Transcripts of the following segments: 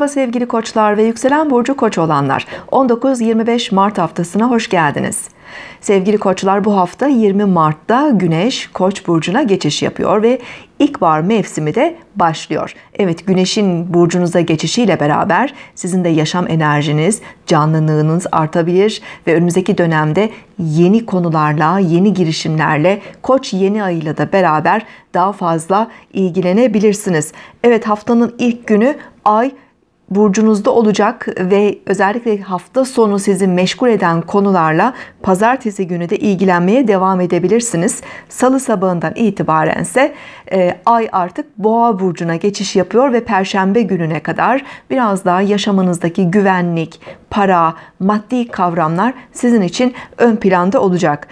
Merhaba sevgili koçlar ve yükselen burcu koç olanlar. 19-25 Mart haftasına hoş geldiniz. Sevgili koçlar bu hafta 20 Mart'ta Güneş Koç burcuna geçiş yapıyor ve ilkbahar mevsimi de başlıyor. Evet Güneş'in burcunuza geçişiyle beraber sizin de yaşam enerjiniz, canlılığınız artabilir ve önümüzdeki dönemde yeni konularla, yeni girişimlerle Koç yeni ayıyla da beraber daha fazla ilgilenebilirsiniz. Evet haftanın ilk günü ay burcunuzda olacak ve özellikle hafta sonu sizi meşgul eden konularla pazartesi günü de ilgilenmeye devam edebilirsiniz. Salı sabahından itibaren ise e, ay artık boğa burcuna geçiş yapıyor ve perşembe gününe kadar biraz daha yaşamınızdaki güvenlik, para, maddi kavramlar sizin için ön planda olacak.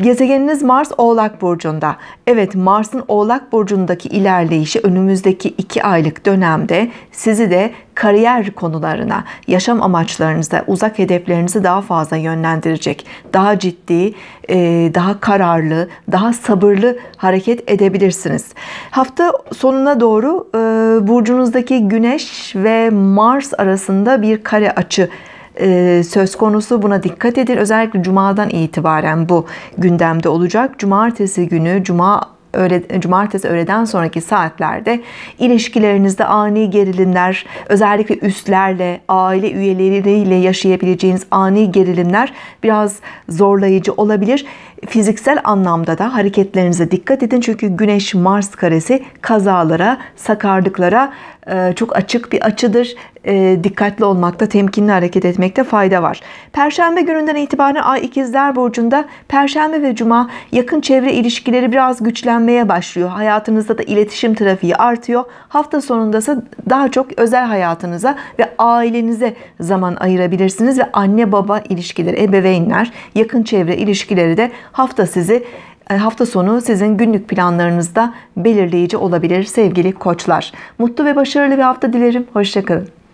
Gezegeniniz Mars Oğlak Burcu'nda. Evet Mars'ın Oğlak Burcu'ndaki ilerleyişi önümüzdeki iki aylık dönemde sizi de kariyer konularına, yaşam amaçlarınıza, uzak hedeflerinizi daha fazla yönlendirecek. Daha ciddi, e, daha kararlı, daha sabırlı hareket edebilirsiniz. Hafta sonuna doğru e, burcunuzdaki Güneş ve Mars arasında bir kare açı e, söz konusu. Buna dikkat edin. Özellikle cumadan itibaren bu gündemde olacak. Cumartesi günü, cuma öğle, cumartesi öğleden sonraki saatlerde ilişkilerinizde ani gerilimler, özellikle üstlerle, aile üyeleriyle yaşayabileceğiniz ani gerilimler biraz zorlayıcı olabilir. Fiziksel anlamda da hareketlerinize dikkat edin çünkü Güneş Mars karesi kazalara, sakarlıklara e, çok açık bir açıdır. E, dikkatli olmakta, temkinli hareket etmekte fayda var. Perşembe gününden itibaren Ay İkizler Burcu'nda Perşembe ve Cuma yakın çevre ilişkileri biraz güçlenmeye başlıyor. Hayatınızda da iletişim trafiği artıyor. Hafta sonunda ise daha çok özel hayatınıza ve ailenize zaman ayırabilirsiniz ve anne baba ilişkileri, ebeveynler, yakın çevre ilişkileri de hafta sizi e, hafta sonu sizin günlük planlarınızda belirleyici olabilir sevgili koçlar. Mutlu ve başarılı bir hafta dilerim. Hoşçakalın.